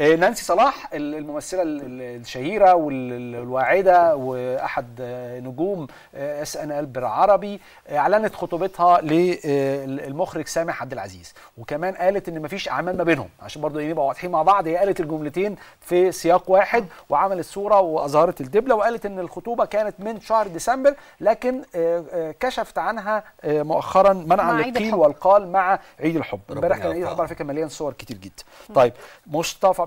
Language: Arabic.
آه، نانسي صلاح الممثله الشهيره والواعده واحد آه، نجوم آه، اس ان ال بالعربي اعلنت خطوبتها للمخرج سامح عبد العزيز وكمان قالت ان مفيش اعمال ما بينهم عشان برضه إيه، يبقوا واضحين مع بعض هي قالت الجملتين في سياق واحد وعملت صوره واظهرت الدبله وقالت ان الخطوبه كانت من شهر ديسمبر لكن كشفت عنها مؤخرا منعا للقيل والقال مع عيد الحب امبارح كان عيد الحب على فكره مليان صور كتير جدا طيب مصطفى